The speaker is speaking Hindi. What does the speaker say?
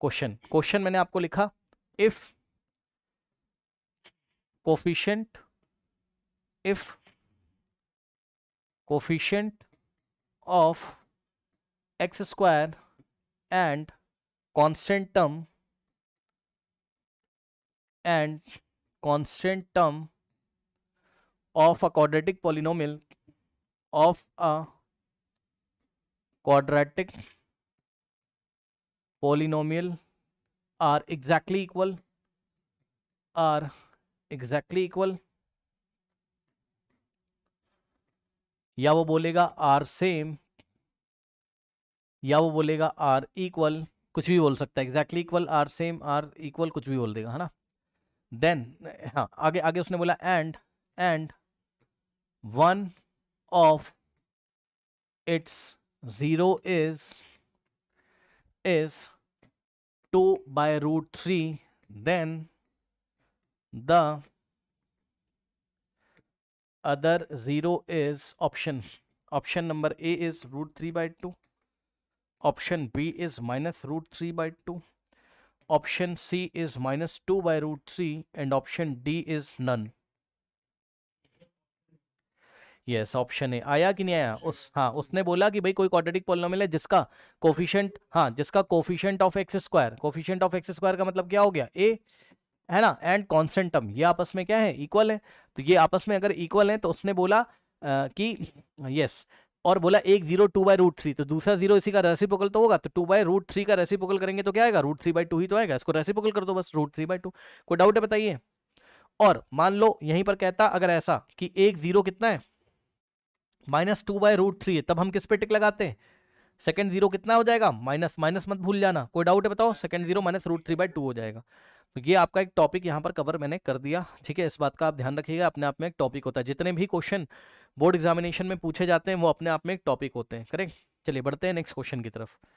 क्वेश्चन क्वेश्चन मैंने आपको लिखा if coefficient if coefficient of X square and constant term and constant term of a quadratic polynomial of a quadratic polynomial are exactly equal are exactly equal या वो बोलेगा आर सेम या वो बोलेगा आर इक्वल कुछ भी बोल सकता है exactly equal are same are equal कुछ भी बोल देगा है ना देन हाँ आगे आगे उसने बोला and and one of its zero is is 2 by root 3 then the other 0 is option option number a is root 3 by 2 option b is minus root 3 by 2 option c is minus 2 by root 3 and option d is none yes option A आया कि नहीं आया उस हाँ उसने बोला कि भाई कोई क्वाड्रेटिक पॉलिनोमियल है जिसका कोफिशियंट हाँ जिसका coefficient of X square coefficient of X square का मतलब क्या हो गया ए है ना एंड कॉन्सेंट टर्म ये आपस में क्या है इक्वल है तो ये आपस में अगर इक्वल है तो उसने बोला आ, कि यस और बोला एक zero two by root three तो दूसरा जीरो इसी का रेसिपोकल तो होगा तो टू बाय रूट थ्री का रेसिपोकल करेंगे तो क्या आएगा रूट थ्री बाई टू ही तो आएगा इसको रेसिपोकल कर दो बस रूट थ्री बाई टू कोई डाउट है बताइए और मान लो यहीं पर कहता अगर ऐसा कि एक जीरो कितना है minus two by root three तब हम किस पे टिक लगाते हैं सेकेंड जीरो कितना हो जाएगा माइनस माइनस मत भूल जाना कोई डाउट है बताओ second zero minus root three by two हो जाएगा तो ये आपका एक टॉपिक यहाँ पर कवर मैंने कर दिया ठीक है इस बात का आप ध्यान रखिएगा अपने आप में एक टॉपिक होता है जितने भी क्वेश्चन बोर्ड एग्जामिनेशन में पूछे जाते हैं वो अपने आप में एक टॉपिक होते हैं करेक्ट चलिए बढ़ते हैं नेक्स्ट क्वेश्चन की तरफ